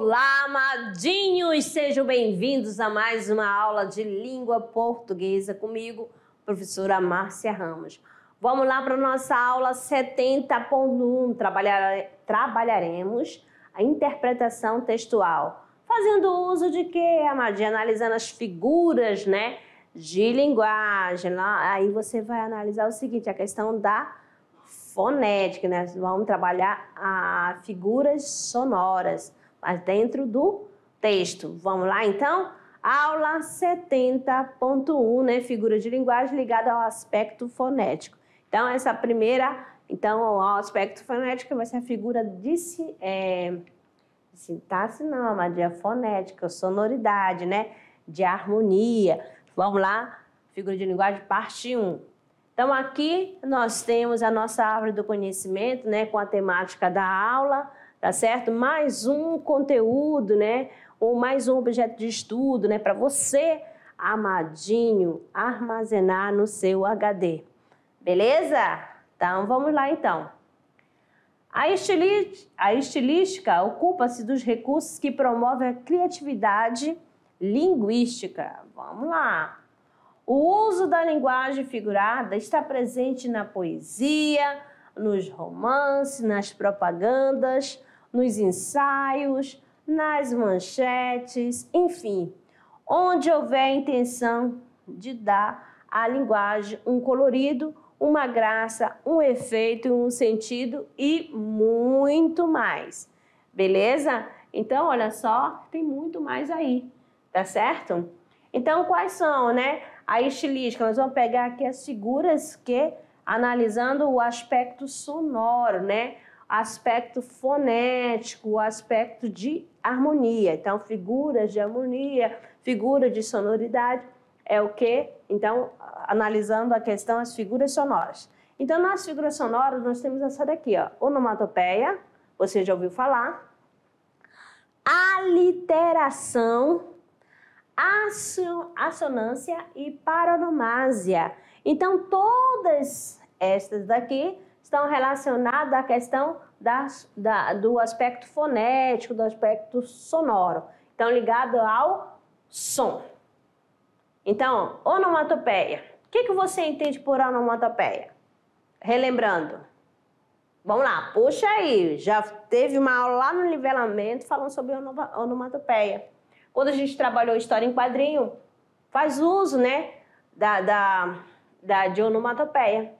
Olá, amadinhos! Sejam bem-vindos a mais uma aula de língua portuguesa comigo, professora Márcia Ramos. Vamos lá para a nossa aula 70.1. Trabalhar, trabalharemos a interpretação textual. Fazendo uso de quê, amadinha? Analisando as figuras, né? De linguagem. Aí você vai analisar o seguinte, a questão da fonética, né? Vamos trabalhar a figuras sonoras mas dentro do texto. Vamos lá então? Aula 70.1, né? Figura de linguagem ligada ao aspecto fonético. Então, essa primeira, então, o aspecto fonético vai ser a figura de é, sintaxe, não, é mas de fonética, sonoridade, né? De harmonia. Vamos lá? Figura de linguagem, parte 1. Então, aqui nós temos a nossa árvore do conhecimento, né? Com a temática da aula tá certo? Mais um conteúdo, né? Ou mais um objeto de estudo, né? Para você, amadinho, armazenar no seu HD. Beleza? Então vamos lá então. A, estilística, a estilística ocupa-se dos recursos que promovem a criatividade linguística. Vamos lá. O uso da linguagem figurada está presente na poesia, nos romances, nas propagandas, nos ensaios, nas manchetes, enfim, onde houver a intenção de dar à linguagem um colorido, uma graça, um efeito, um sentido e muito mais. Beleza? Então, olha só, tem muito mais aí, tá certo? Então, quais são, né? A estilística, nós vamos pegar aqui as figuras que, analisando o aspecto sonoro, né? aspecto fonético, aspecto de harmonia. Então, figuras de harmonia, figura de sonoridade é o que? Então, analisando a questão, as figuras sonoras. Então, nas figuras sonoras, nós temos essa daqui, ó, onomatopeia, você já ouviu falar, aliteração, assonância e paronomásia. Então, todas estas daqui estão relacionadas à questão das, da, do aspecto fonético, do aspecto sonoro. Estão ligados ao som. Então, onomatopeia. O que, que você entende por onomatopeia? Relembrando. Vamos lá, puxa aí. Já teve uma aula lá no nivelamento falando sobre onomatopeia. Quando a gente trabalhou história em quadrinho, faz uso, né, da, da, da de onomatopeia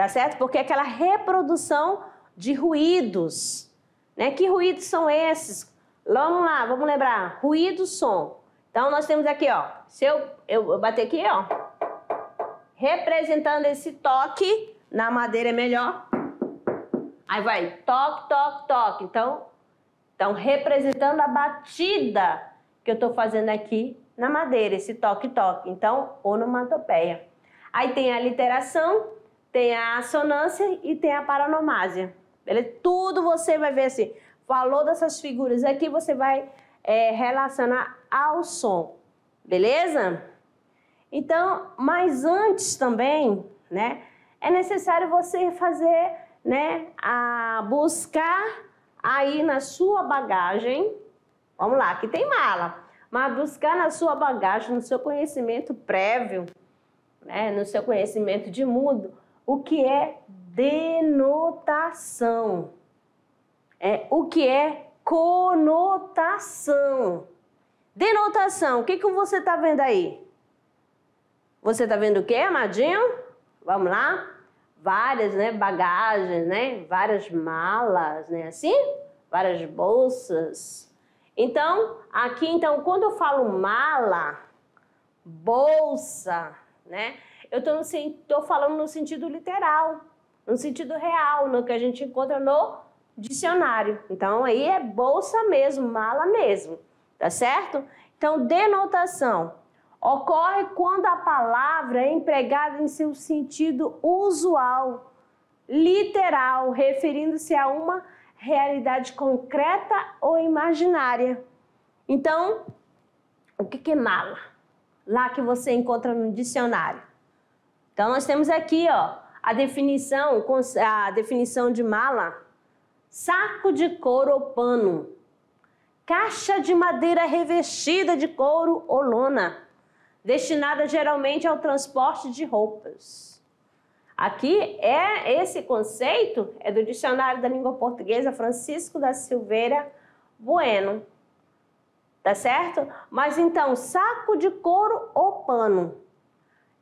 tá certo? Porque é aquela reprodução de ruídos, né? Que ruídos são esses? Vamos lá, vamos lembrar, ruído, som. Então nós temos aqui, ó, se eu, eu, eu bater aqui, ó, representando esse toque, na madeira é melhor. Aí vai, toque, toque, toque. Então, então representando a batida que eu estou fazendo aqui na madeira, esse toque, toque. Então, onomatopeia. Aí tem a literação, tem a assonância e tem a paranomásia. Beleza? Tudo você vai ver assim. Falou dessas figuras aqui, você vai é, relacionar ao som. Beleza? Então, mas antes também, né? É necessário você fazer, né? A buscar aí na sua bagagem. Vamos lá, aqui tem mala. Mas buscar na sua bagagem, no seu conhecimento prévio, né, no seu conhecimento de mundo, o que é denotação, é, o que é conotação. Denotação, o que, que você está vendo aí? Você está vendo o que, amadinho? Vamos lá? Várias né, bagagens, né? várias malas, né? assim? Várias bolsas. Então, aqui, então, quando eu falo mala, bolsa, né? eu estou falando no sentido literal, no sentido real, no que a gente encontra no dicionário. Então, aí é bolsa mesmo, mala mesmo, tá certo? Então, denotação ocorre quando a palavra é empregada em seu sentido usual, literal, referindo-se a uma realidade concreta ou imaginária. Então, o que é mala? Lá que você encontra no dicionário. Então, nós temos aqui ó, a, definição, a definição de mala: saco de couro ou pano, caixa de madeira revestida de couro ou lona, destinada geralmente ao transporte de roupas. Aqui é esse conceito é do dicionário da língua portuguesa Francisco da Silveira Bueno. Tá certo? Mas então, saco de couro ou pano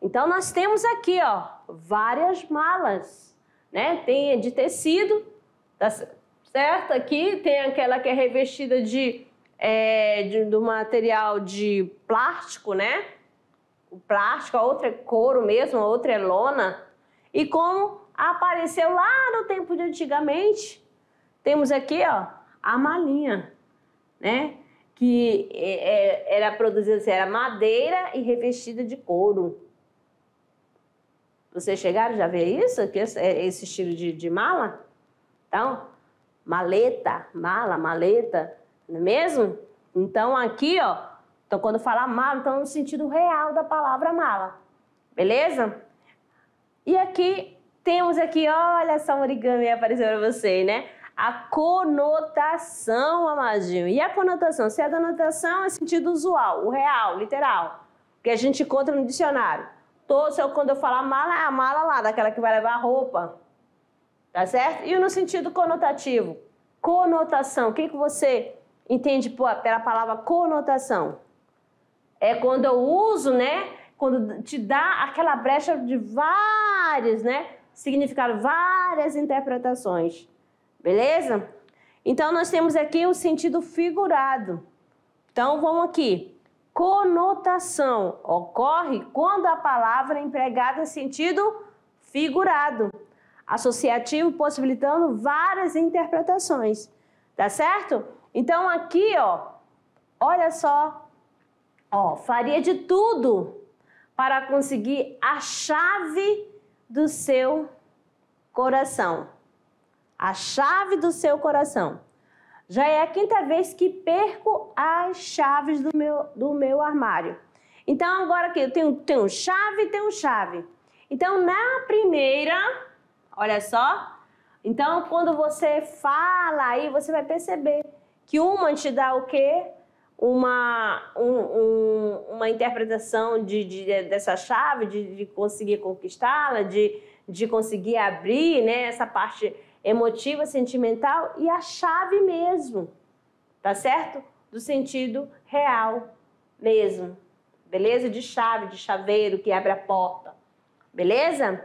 então nós temos aqui, ó, várias malas, né? Tem de tecido, tá certo? Aqui tem aquela que é revestida de, é, de do material de plástico, né? O plástico, a outra é couro mesmo, a outra é lona. E como apareceu lá no tempo de antigamente, temos aqui, ó, a malinha, né? Que é, é era produzida, assim, era madeira e revestida de couro. Vocês chegaram já ver isso? Que esse, é, esse estilo de, de mala? Então, maleta, mala, maleta, não é mesmo? Então, aqui, ó, então quando falar mala, então no sentido real da palavra mala, beleza? E aqui, temos aqui, olha só o origami apareceu para vocês né? A conotação, Amadinho. E a conotação? Se é a conotação, é sentido usual, o real, literal, que a gente encontra no dicionário. Tô, só é quando eu falar mala, é a mala lá, daquela que vai levar a roupa. Tá certo? E no sentido conotativo. Conotação. O que, que você entende pela palavra conotação? É quando eu uso, né? Quando te dá aquela brecha de várias, né? Significado, várias interpretações. Beleza? Então, nós temos aqui o sentido figurado. Então, vamos aqui conotação ocorre quando a palavra é empregada em sentido figurado, associativo, possibilitando várias interpretações. Tá certo? Então aqui, ó, olha só, ó, faria de tudo para conseguir a chave do seu coração. A chave do seu coração. Já é a quinta vez que perco as chaves do meu, do meu armário. Então, agora que eu tenho, tenho chave, tenho chave. Então, na primeira, olha só. Então, quando você fala aí, você vai perceber que uma te dá o quê? Uma, um, um, uma interpretação de, de, dessa chave, de, de conseguir conquistá-la, de, de conseguir abrir né, essa parte emotiva, sentimental e a chave mesmo, tá certo? Do sentido real mesmo, beleza? De chave, de chaveiro que abre a porta, beleza?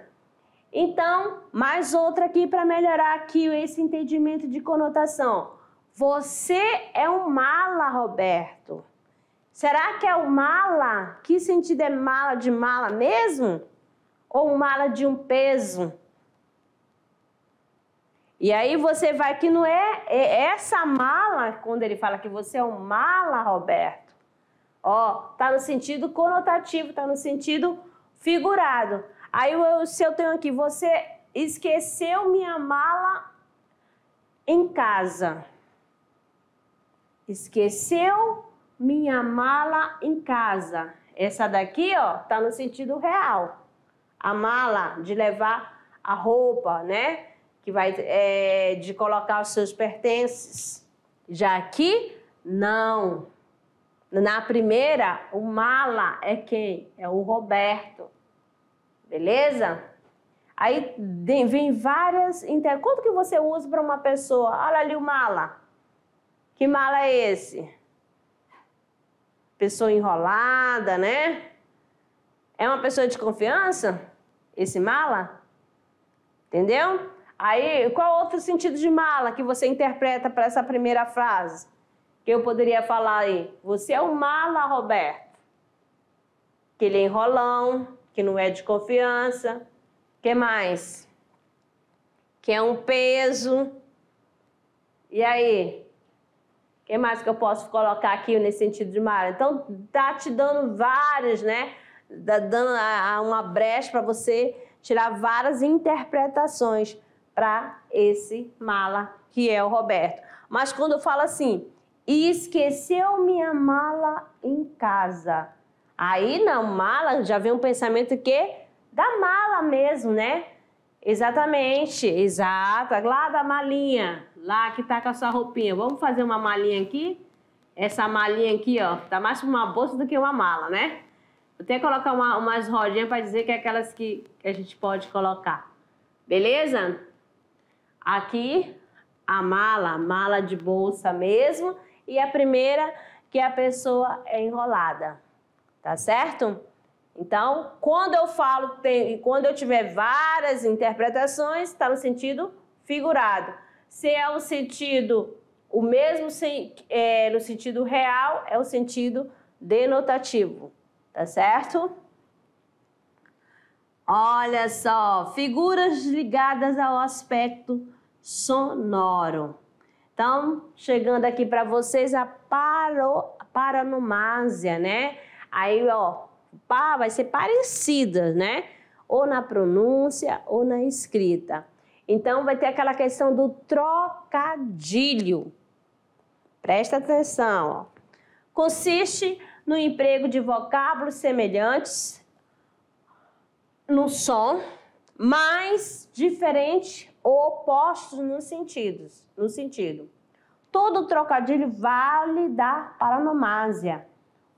Então, mais outra aqui para melhorar aqui esse entendimento de conotação. Você é um mala, Roberto. Será que é o mala? Que sentido é mala de mala mesmo? Ou mala de um peso? E aí você vai que não é, é essa mala, quando ele fala que você é um mala, Roberto. Ó, tá no sentido conotativo, tá no sentido figurado. Aí eu, se eu tenho aqui, você esqueceu minha mala em casa. Esqueceu minha mala em casa. Essa daqui, ó, tá no sentido real. A mala de levar a roupa, né? que vai é, de colocar os seus pertences. Já aqui, não. Na primeira, o mala é quem? É o Roberto. Beleza? Aí vem várias. Inter... Quanto que você usa para uma pessoa? Olha ali o mala. Que mala é esse? Pessoa enrolada, né? É uma pessoa de confiança? Esse mala? Entendeu? Aí, qual outro sentido de mala que você interpreta para essa primeira frase? Que eu poderia falar aí, você é um mala, Roberto. Que ele é enrolão, que não é de confiança. Que mais? Que é um peso. E aí? que mais que eu posso colocar aqui nesse sentido de mala? Então, tá te dando várias, né? Tá dando a uma brecha para você tirar várias interpretações para esse mala que é o Roberto. Mas quando eu falo assim, e esqueceu minha mala em casa. Aí na mala já vem um pensamento que da mala mesmo, né? Exatamente, exata, lá da malinha, lá que tá com a sua roupinha. Vamos fazer uma malinha aqui? Essa malinha aqui, ó, tá mais pra uma bolsa do que uma mala, né? Vou até colocar uma, umas rodinhas para dizer que é aquelas que, que a gente pode colocar. Beleza? Aqui, a mala, mala de bolsa mesmo. E a primeira, que a pessoa é enrolada. Tá certo? Então, quando eu falo, tem, quando eu tiver várias interpretações, está no sentido figurado. Se é um sentido, o mesmo é, no sentido real, é o sentido denotativo. Tá certo? Olha só, figuras ligadas ao aspecto sonoro. Então, chegando aqui para vocês a paro, paranomásia, né? Aí, ó, pá vai ser parecida, né? Ou na pronúncia ou na escrita. Então, vai ter aquela questão do trocadilho. Presta atenção, ó. Consiste no emprego de vocábulos semelhantes no som, mas diferente opostos nos sentidos, no sentido. Todo trocadilho vale da paranomásia.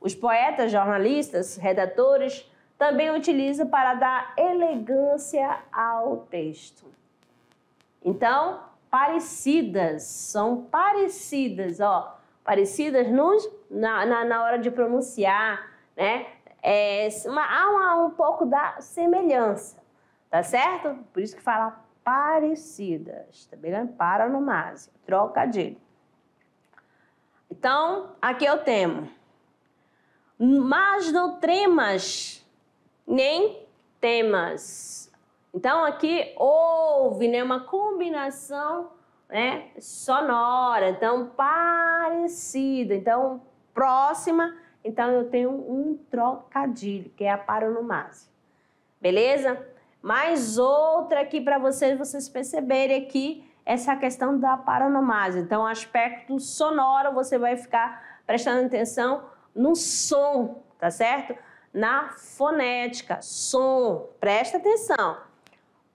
Os poetas, jornalistas, redatores também utilizam para dar elegância ao texto. Então, parecidas, são parecidas, ó, parecidas nos, na, na, na hora de pronunciar, né? É, uma, há uma, um pouco da semelhança, tá certo? Por isso que fala parecidas, tá vendo? Paranomasia, trocadilho. Então, aqui eu tenho Mas não tremas, nem temas. Então, aqui houve né, uma combinação né, sonora, então parecida, então próxima. Então, eu tenho um trocadilho, que é a paronomasia. Beleza? Mais outra aqui para vocês, vocês perceberem aqui essa questão da paronomase. Então, aspecto sonoro, você vai ficar prestando atenção no som, tá certo? Na fonética, som, presta atenção.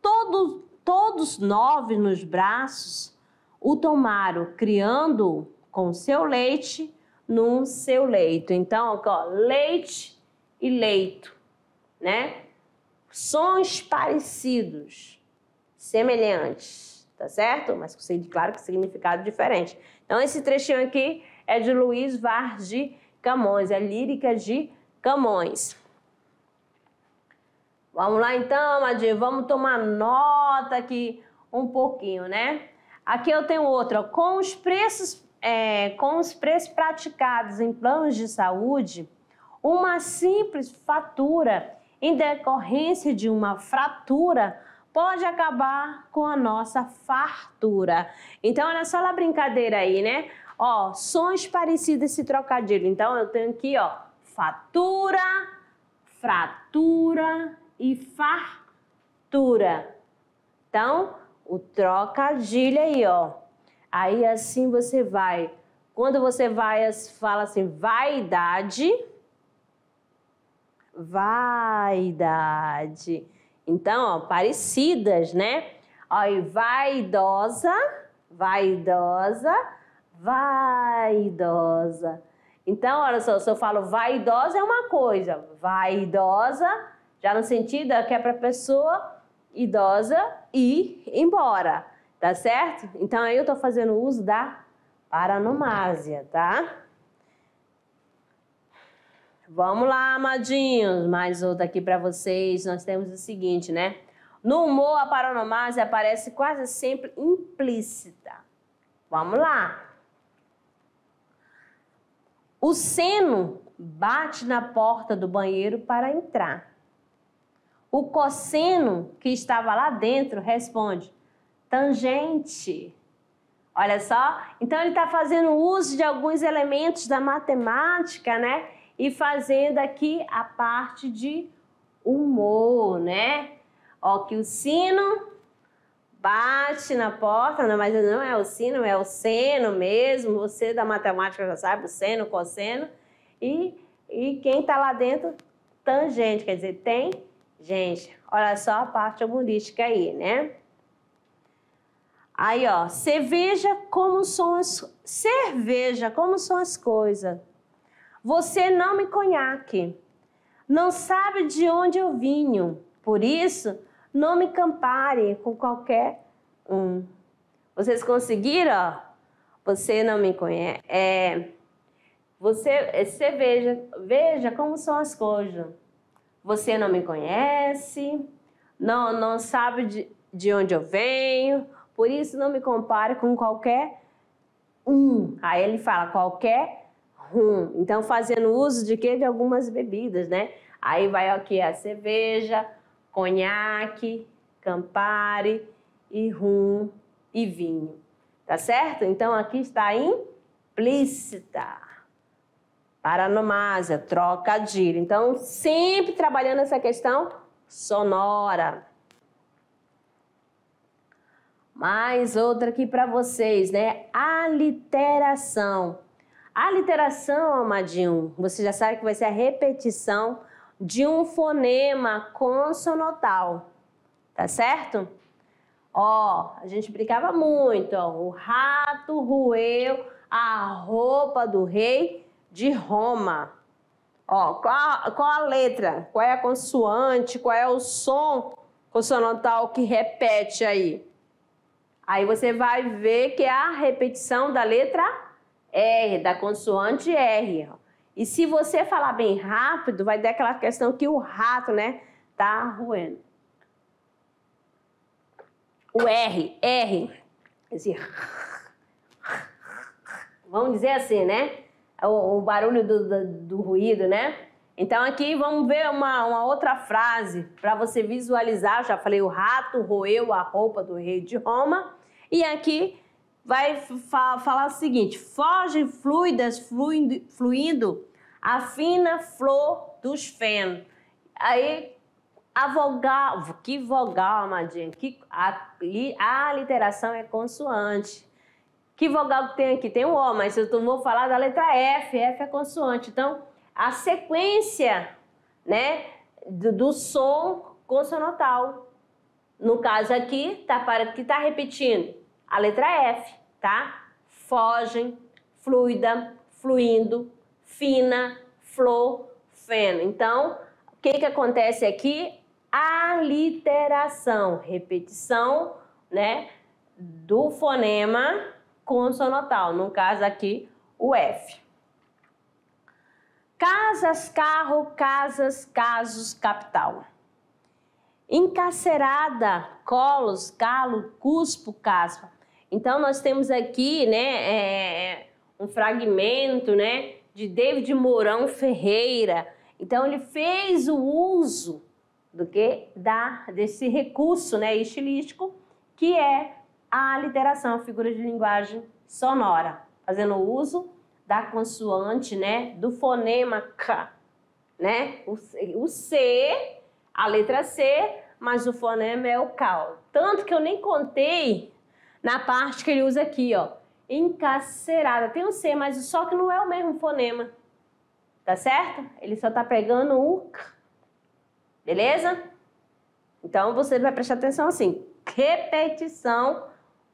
Todos, todos nove nos braços o tomaram, criando com seu leite num seu leito. Então, ó, leite e leito, né? sons parecidos, semelhantes, tá certo? Mas claro que significado diferente. Então, esse trechinho aqui é de Luiz Vaz de Camões, é lírica de Camões. Vamos lá então, amadinho, vamos tomar nota aqui um pouquinho, né? Aqui eu tenho outra, com os preços, é, com os preços praticados em planos de saúde, uma simples fatura em decorrência de uma fratura pode acabar com a nossa fartura. Então, olha só a brincadeira aí, né? Ó, sons parecidos esse trocadilho. Então, eu tenho aqui, ó, fatura, fratura e fartura. Então, o trocadilho aí, ó. Aí assim você vai. Quando você vai, fala assim, vaidade, vaidade. Então, ó, parecidas, né? Aí, vaidosa, vaidosa, vaidosa. Então, olha só, se eu falo vaidosa é uma coisa, vaidosa, já no sentido é que é para pessoa idosa ir embora, tá certo? Então, aí eu estou fazendo uso da paranomásia, tá? Vamos lá, amadinhos. Mais outra aqui para vocês. Nós temos o seguinte, né? No humor, a paronomasia aparece quase sempre implícita. Vamos lá. O seno bate na porta do banheiro para entrar. O cosseno que estava lá dentro responde: tangente. Olha só, então ele está fazendo uso de alguns elementos da matemática, né? e fazendo aqui a parte de humor, né? Ó, que o sino bate na porta, não, mas não é o sino, é o seno mesmo. Você da matemática já sabe, o seno, o cosseno. E, e quem está lá dentro, tangente, quer dizer, tem gente. Olha só a parte humorística aí, né? Aí, ó, cerveja como são as... Cerveja, como são as coisas. Você não me conhece, não sabe de onde eu vinho, por isso não me compare com qualquer um. Vocês conseguiram? Você não me conhece. É, você, é, você veja, veja como são as coisas. Você não me conhece, não, não sabe de, de onde eu venho, por isso não me compare com qualquer um. Aí ele fala qualquer rum. Então, fazendo uso de quê? De algumas bebidas, né? Aí vai aqui a cerveja, conhaque, campari e rum e vinho. Tá certo? Então, aqui está implícita. Paranomásia, trocadilho. Então, sempre trabalhando essa questão sonora. Mais outra aqui para vocês, né? Aliteração. A literação, Amadinho, você já sabe que vai ser a repetição de um fonema consonotal, tá certo? Ó, a gente brincava muito, ó, o rato roeu a roupa do rei de Roma. Ó, qual, qual a letra? Qual é a consoante? Qual é o som consonantal que repete aí? Aí você vai ver que é a repetição da letra R, da consoante R. E se você falar bem rápido, vai dar aquela questão que o rato, né, tá roendo. O R, R, esse... Vamos dizer assim, né? O, o barulho do, do, do, ruído, né? Então aqui vamos ver uma, uma outra frase para você visualizar. Eu já falei, o rato roeu a roupa do rei de Roma. E aqui vai fa falar o seguinte: fogem fluidas fluindo, fluindo a fina flor dos fenos. Aí a vogal, que vogal, amadinha, que a, a literação é consoante. Que vogal que tem aqui? Tem o O, mas eu vou falar da letra F, F é consoante. Então, a sequência, né, do, do som consonantal. No caso aqui, tá para que tá repetindo a letra F, tá? Fogem, fluida, fluindo, fina, flor, feno. Então, o que, que acontece aqui? Aliteração, repetição, né? Do fonema consonotal, no caso aqui, o F. Casas, carro, casas, casos, capital. Encarcerada, colos, calo, cuspo, caspa. Então, nós temos aqui né, é, um fragmento né, de David Mourão Ferreira. Então, ele fez o uso do que da, desse recurso né, estilístico, que é a literação, a figura de linguagem sonora, fazendo uso da consoante, né, do fonema K, né? O, o C, a letra C, mas o fonema é o K. Tanto que eu nem contei na parte que ele usa aqui, ó. Encarcerada. Tem um C, mas só que não é o mesmo fonema. Tá certo? Ele só tá pegando o K. Beleza? Então você vai prestar atenção assim. Repetição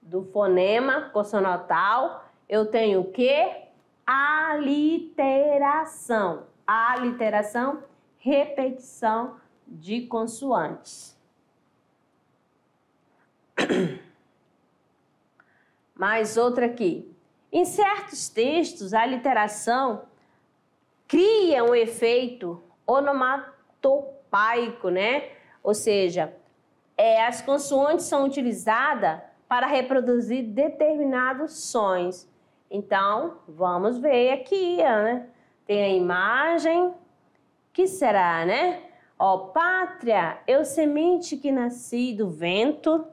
do fonema consonantal. Eu tenho o quê? Aliteração. Aliteração, repetição de consoantes. Mais outra aqui. Em certos textos, a literação cria um efeito onomatopaico, né? Ou seja, é, as consoantes são utilizadas para reproduzir determinados sons. Então, vamos ver aqui, né? Tem a imagem. Que será, né? Ó, pátria, eu semente que nasci do vento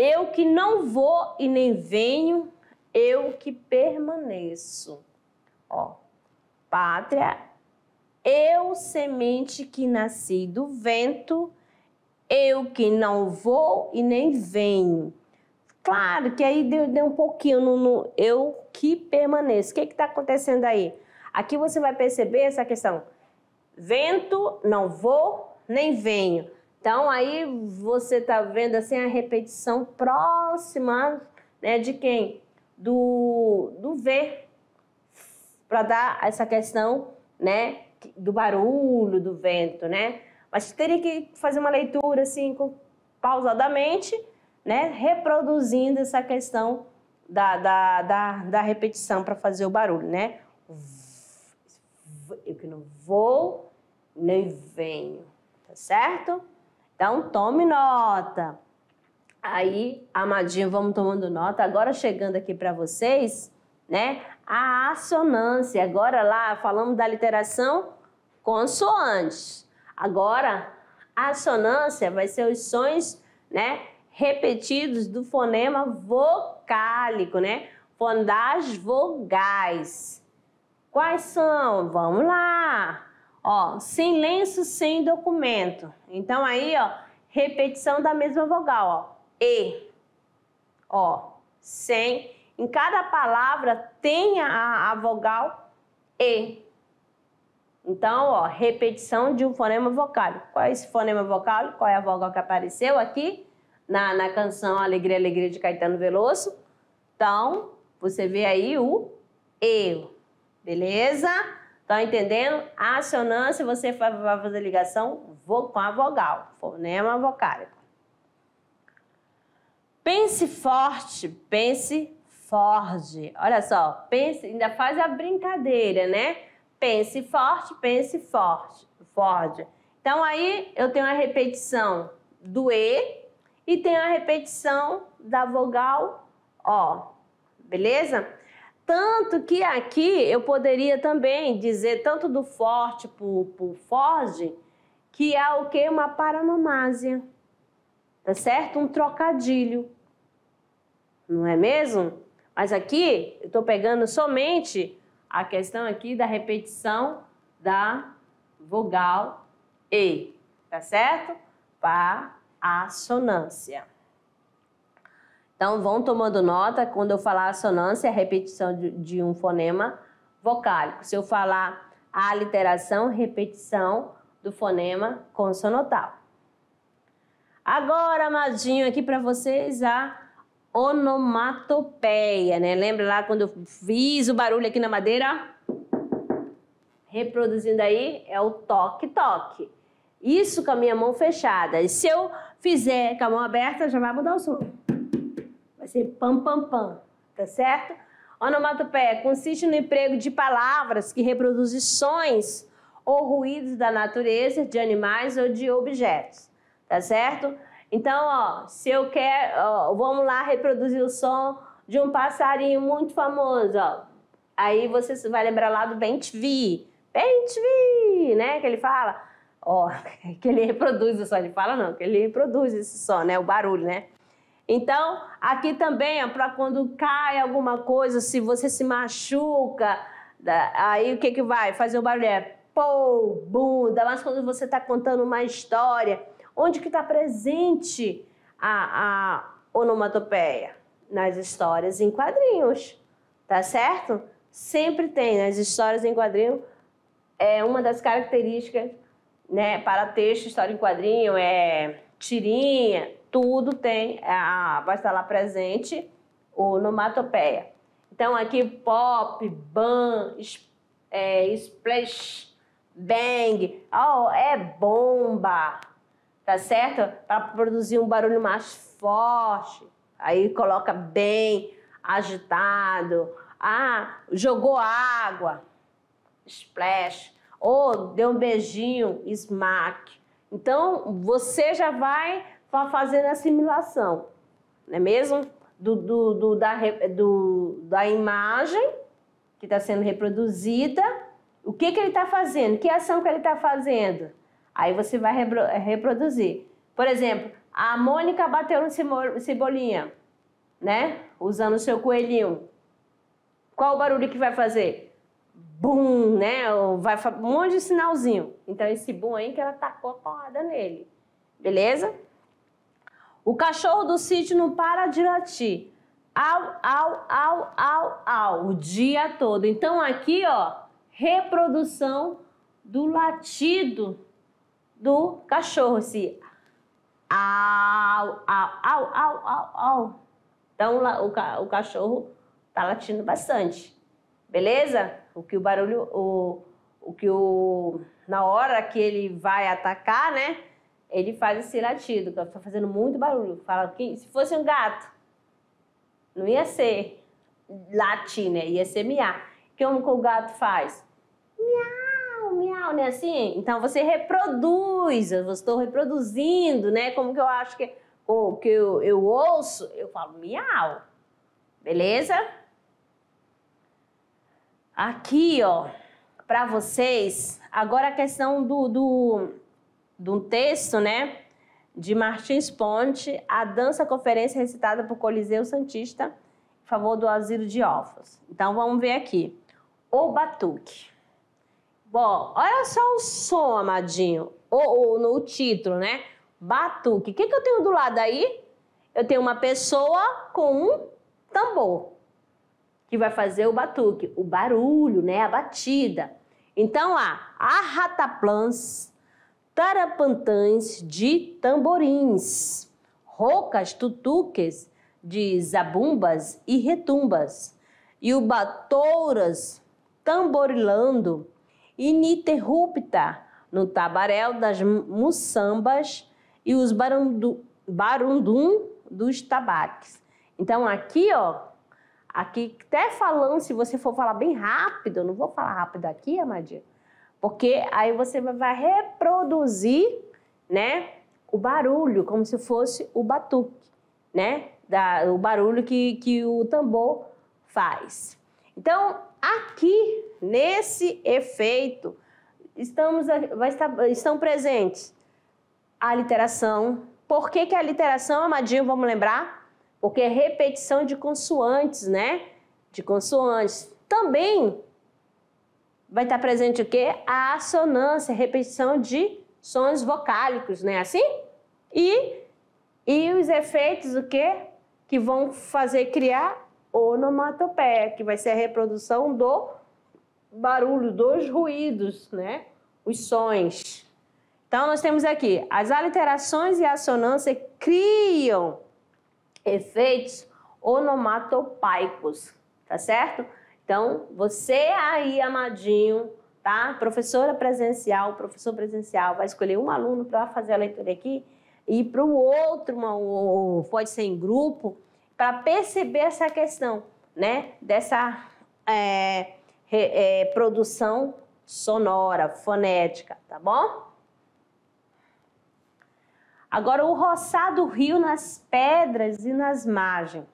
eu que não vou e nem venho, eu que permaneço. Ó, pátria, eu semente que nasci do vento, eu que não vou e nem venho. Claro que aí deu, deu um pouquinho no, no, eu que permaneço. O que está acontecendo aí? Aqui você vai perceber essa questão. Vento, não vou, nem venho. Então aí você está vendo assim a repetição próxima né, de quem? Do, do ver, para dar essa questão né, do barulho, do vento, né? Mas teria que fazer uma leitura assim, com, pausadamente, né, reproduzindo essa questão da, da, da, da repetição para fazer o barulho, né? Eu que não vou, nem venho, tá certo? Então, tome nota. Aí, amadinho, vamos tomando nota. Agora, chegando aqui para vocês, né? A assonância. Agora, lá, falamos da literação consoante. Agora, a assonância vai ser os sons, né? Repetidos do fonema vocálico, né? Das vogais. Quais são? Vamos lá! Ó, sem lenço, sem documento. Então aí, ó, repetição da mesma vogal, ó. E. Ó, sem. Em cada palavra tem a, a vogal E. Então, ó, repetição de um fonema vocálico. Qual é esse fonema vocálico? Qual é a vogal que apareceu aqui na, na canção Alegria, Alegria de Caetano Veloso? Então, você vê aí o eu, beleza? Tá entendendo? A assonância, você vai fazer ligação com a vogal, fonema vocálico. Pense forte, pense forte. Olha só, pense, ainda faz a brincadeira, né? Pense forte, pense forte, forte. Então aí eu tenho a repetição do E e tenho a repetição da vogal O, beleza? Tanto que aqui eu poderia também dizer, tanto do forte para o Forge, que é o que? Uma paranomásia. Tá certo? Um trocadilho. Não é mesmo? Mas aqui eu estou pegando somente a questão aqui da repetição da vogal E. Tá certo? Para a assonância. Então, vão tomando nota quando eu falar assonância, repetição de, de um fonema vocálico. Se eu falar a literação, repetição do fonema consonotal. Agora, amadinho, aqui para vocês a onomatopeia, né? Lembra lá quando eu fiz o barulho aqui na madeira? Reproduzindo aí, é o toque-toque. Isso com a minha mão fechada. E se eu fizer com a mão aberta, já vai mudar o som ser assim, pam pam pam, tá certo? Onomatopeia consiste no emprego de palavras que reproduzem sons ou ruídos da natureza, de animais ou de objetos, tá certo? Então, ó, se eu quero, ó, vamos lá reproduzir o som de um passarinho muito famoso, ó. Aí você vai lembrar lá do Bentvi, Bentvi, né, que ele fala, ó, que ele reproduz o som, ele fala não, que ele reproduz esse som, né, o barulho, né? Então, aqui também, é para quando cai alguma coisa, se você se machuca, aí o que, que vai? Fazer o barulho é pô, bunda, mas quando você está contando uma história, onde que está presente a, a onomatopeia? Nas histórias em quadrinhos, tá certo? Sempre tem, nas histórias em quadrinho, é uma das características né, para texto, história em quadrinho, é tirinha, tudo tem, é, a, vai estar lá presente o nomatopeia. Então, aqui, pop, ban, é, splash, bang, oh, é bomba, tá certo? Para produzir um barulho mais forte. Aí coloca bem agitado. Ah, jogou água, splash. Ou oh, deu um beijinho, smack. Então, você já vai para fazer a assimilação, não é mesmo? Do, do, do da, do, da imagem que está sendo reproduzida, o que, que ele está fazendo, que ação que ele está fazendo. Aí você vai reproduzir. Por exemplo, a Mônica bateu no Cebolinha, né? Usando o seu coelhinho. Qual o barulho que vai fazer? Bum, né? Ou vai um monte de sinalzinho. Então, esse bum aí que ela tacou a porrada nele. Beleza? O cachorro do sítio não para de latir. Au, au, au, au, au. O dia todo. Então aqui, ó, reprodução do latido do cachorro. Esse au, au, au, au, au, au. Então o, ca o cachorro tá latindo bastante. Beleza? O que o barulho, o, o que o, na hora que ele vai atacar, né? ele faz esse latido, que está fazendo muito barulho. Fala que se fosse um gato, não ia ser latir, né? Ia ser miar. Como que o gato faz? Miau, miau, né? Assim, então você reproduz, eu estou reproduzindo, né? Como que eu acho que, ou que eu, eu ouço, eu falo miau, beleza? Aqui, ó, para vocês, agora a questão do, do de um texto, né? De Martins Ponte, a dança conferência recitada por Coliseu Santista em favor do asilo de órfãos. Então vamos ver aqui. O batuque. Bom, olha só o som, amadinho. o o no título, né? Batuque. O que, que eu tenho do lado aí? Eu tenho uma pessoa com um tambor que vai fazer o batuque, o barulho, né? A batida. Então, a arrataplans tarapantãs de tamborins, rocas tutuques de zabumbas e retumbas, e o batouras tamborilando, ininterrupta no tabaréu das muçambas e os barundu, barundum dos tabaques. Então aqui, ó, aqui até falando, se você for falar bem rápido, eu não vou falar rápido aqui, Amadinha, porque aí você vai reproduzir, né, o barulho, como se fosse o batuque, né? Da, o barulho que, que o tambor faz. Então, aqui, nesse efeito, estamos, vai estar, estão presentes a literação. Por que, que a literação, amadinho, vamos lembrar? Porque é repetição de consoantes, né? De consoantes. Também vai estar presente o quê? A assonância, repetição de sons vocálicos, né? Assim? E, e os efeitos, o quê? Que vão fazer criar onomatopeia, que vai ser a reprodução do barulho, dos ruídos, né? Os sons. Então, nós temos aqui, as aliterações e a assonância criam efeitos onomatopaicos, tá certo? Então, você aí, amadinho, tá? Professora presencial, professor presencial, vai escolher um aluno para fazer a leitura aqui e para o outro, pode ser em grupo, para perceber essa questão, né? Dessa é, é, produção sonora, fonética, tá bom? Agora, o roçar do rio nas pedras e nas margens.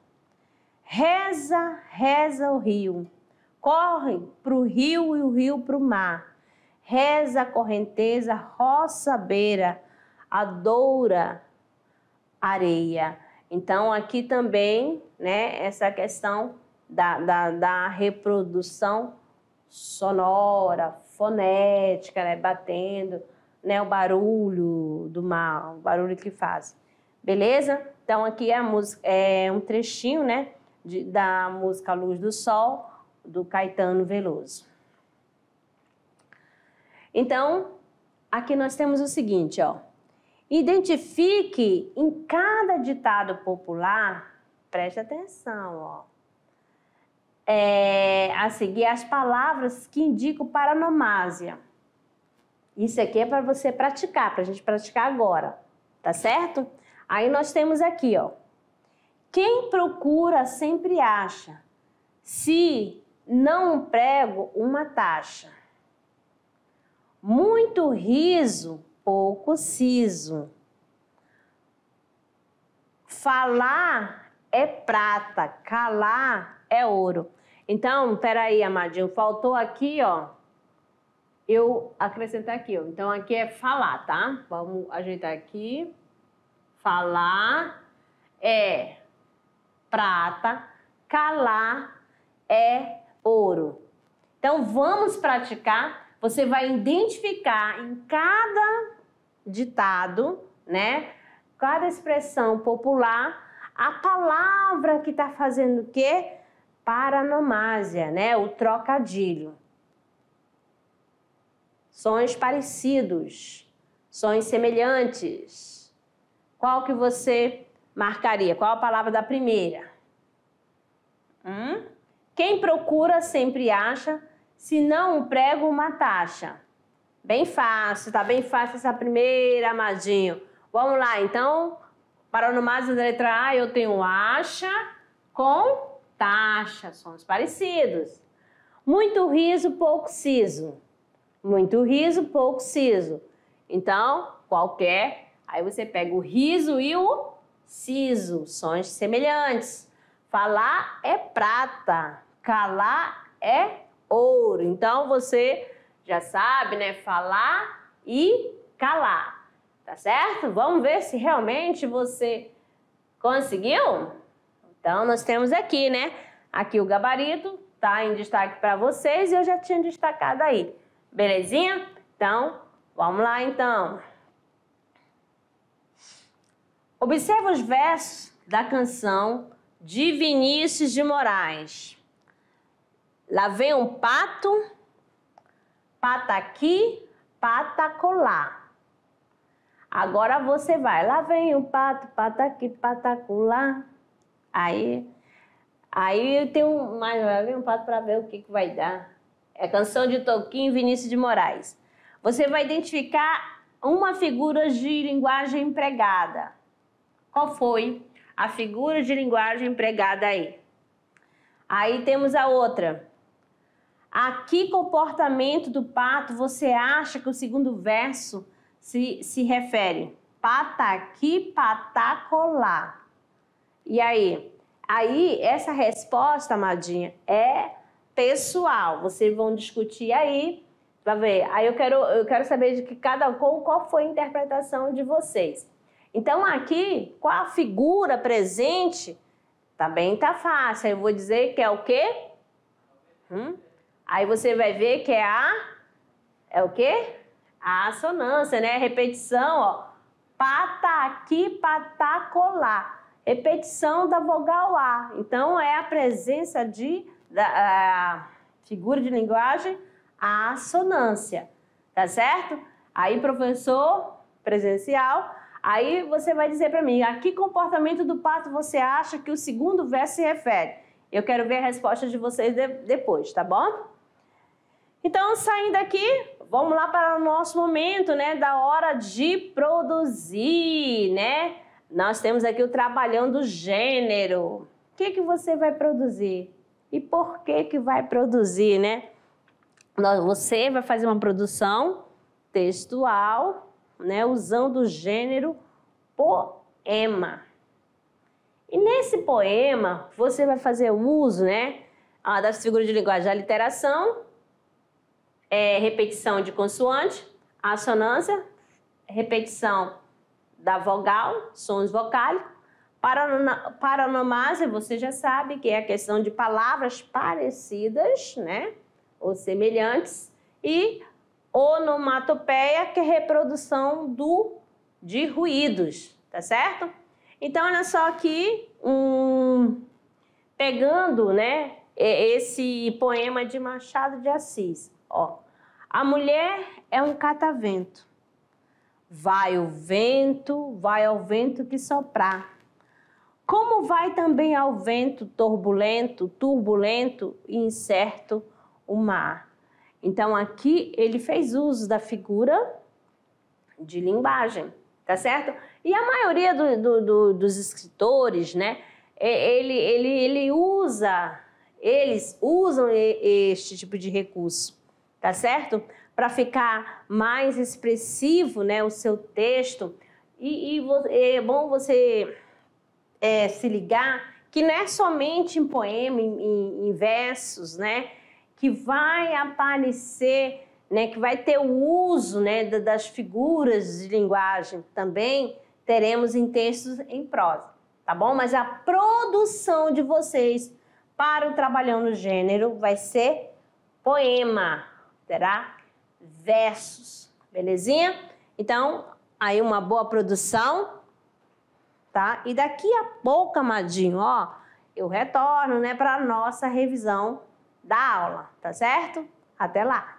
Reza, reza o rio, corre para o rio e o rio para o mar. Reza a correnteza, roça a beira, adoura areia. Então, aqui também, né, essa questão da, da, da reprodução sonora, fonética, né, batendo, né, o barulho do mar, o barulho que faz. Beleza? Então, aqui é, música, é um trechinho, né, de, da música Luz do Sol, do Caetano Veloso. Então, aqui nós temos o seguinte, ó. Identifique em cada ditado popular, preste atenção, ó. É, a seguir as palavras que indicam paranomásia. Isso aqui é para você praticar, para a gente praticar agora, tá certo? Aí nós temos aqui, ó. Quem procura sempre acha. Se não prego uma taxa. Muito riso, pouco siso. Falar é prata, calar é ouro. Então, peraí, Amadinho, faltou aqui, ó. Eu acrescentar aqui, ó. Então, aqui é falar, tá? Vamos ajeitar aqui. Falar é prata, calar é ouro. Então vamos praticar. Você vai identificar em cada ditado, né? Cada expressão popular, a palavra que está fazendo o quê? Paranomásia, né? O trocadilho. Sons parecidos, sons semelhantes. Qual que você marcaria? Qual a palavra da primeira? Hum? Quem procura sempre acha, se não um prego, uma taxa. Bem fácil, tá bem fácil essa primeira, amadinho. Vamos lá, então, para o da letra A, eu tenho acha com taxa, sons parecidos. Muito riso, pouco siso. Muito riso, pouco siso. Então, qualquer, aí você pega o riso e o siso, sons semelhantes. Falar é prata, calar é ouro. Então você já sabe, né? Falar e calar, tá certo? Vamos ver se realmente você conseguiu? Então nós temos aqui, né? Aqui o gabarito tá em destaque para vocês e eu já tinha destacado aí. Belezinha? Então, vamos lá então. Observe os versos da canção de Vinícius de Moraes. Lá vem um pato, pata aqui, pata colar. Agora você vai, lá vem um pato, pata aqui, pata colar. Aí, aí tem um mais, lá vem um pato para ver o que, que vai dar. É canção de Tolkien, Vinícius de Moraes. Você vai identificar uma figura de linguagem empregada. Qual foi? a figura de linguagem empregada aí. Aí temos a outra. A que comportamento do pato você acha que o segundo verso se, se refere? pata colar. E aí? Aí, essa resposta, amadinha, é pessoal. Vocês vão discutir aí, vai ver. Aí eu quero, eu quero saber de que cada qual, qual foi a interpretação de vocês. Então, aqui, qual a figura presente? Também tá fácil. Eu vou dizer que é o quê? Hum? Aí você vai ver que é a... É o quê? A assonância, né? Repetição, ó. Pata aqui, pata colar. Repetição da vogal A. Então, é a presença de... Da, a figura de linguagem, a assonância. Tá certo? Aí, professor presencial Aí você vai dizer para mim, a que comportamento do pato você acha que o segundo verso se refere? Eu quero ver a resposta de vocês de, depois, tá bom? Então, saindo aqui, vamos lá para o nosso momento, né, da hora de produzir, né? Nós temos aqui o trabalhando gênero. O que que você vai produzir? E por que que vai produzir, né? Você vai fazer uma produção textual né, usando o gênero poema. E nesse poema, você vai fazer uso né, das figuras de linguagem da literação, é, repetição de consoante, assonância, repetição da vogal, sons vocálicos, Paranomásia, você já sabe que é a questão de palavras parecidas, né? Ou semelhantes. E onomatopeia, que é reprodução do, de ruídos, tá certo? Então, olha só aqui, um, pegando né, esse poema de Machado de Assis. Ó, a mulher é um catavento. Vai o vento, vai ao vento que soprar. Como vai também ao vento turbulento, turbulento e incerto o mar. Então aqui ele fez uso da figura de linguagem, tá certo? E a maioria do, do, do, dos escritores, né? Ele, ele, ele usa, eles usam este tipo de recurso, tá certo? Para ficar mais expressivo, né? O seu texto. E, e é bom você é, se ligar que não é somente em poema, em, em, em versos, né? que vai aparecer, né, que vai ter o uso né, das figuras de linguagem também, teremos em textos em prosa, tá bom? Mas a produção de vocês para o Trabalhando Gênero vai ser poema, terá versos, belezinha? Então, aí uma boa produção, tá? E daqui a pouco, amadinho, ó, eu retorno, né, para nossa revisão da aula, tá certo? Até lá!